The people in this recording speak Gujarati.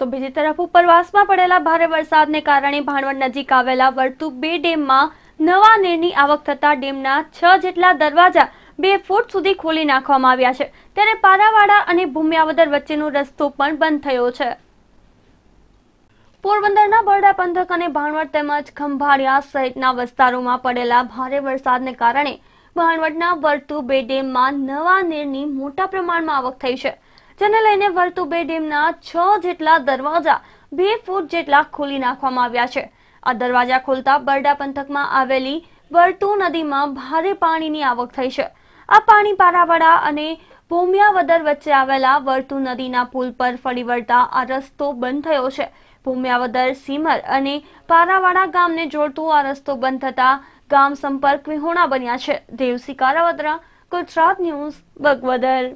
તો બીજી તરફ ઉપરવાસમાં પડેલા ભારે વરસાદને કારણે ભાણવડ નજીક આવેલા વર્તુ બે ડેમમાં નવા નીરની આવક થતા ડેમના છ જેટલા દરવાજા બે ફૂટ સુધી ખોલી નાખવામાં આવ્યા છે ત્યારે પારાવાડા અને ભૂમિયાવદર વચ્ચેનો રસ્તો પણ બંધ થયો છે પોરબંદરના બરડા પંથક અને ભાણવડ તેમજ ખંભાળિયા સહિતના વિસ્તારોમાં પડેલા ભારે વરસાદને કારણે ભાણવડના વર્તુ બે ડેમમાં નવા નીરની મોટા પ્રમાણમાં આવક થઈ છે જેને લઈને વર્તુ બે ડેમના છ જેટલા દરવાજા બે ફૂટ જેટલા ખોલી નાખવામાં આવ્યા છે આ દરવાજા ખોલતા બરડા પંથકમાં આવેલી વર્તુ નદીમાં ભારે પાણીની આવક થઈ છે આ પાણી પારાવાડા અને ભૂમિયાવદર વચ્ચે આવેલા વર્તુ નદીના પુલ પર ફરી વળતા આ રસ્તો બંધ થયો છે ભૂમિયાવદર સીમર અને પારાવાડા ગામને જોડતો આ રસ્તો બંધ થતાં ગામ સંપર્ક વિહોણા બન્યા છે દેવસી કારાવદરા ગુજરાત ન્યૂઝ બગવદર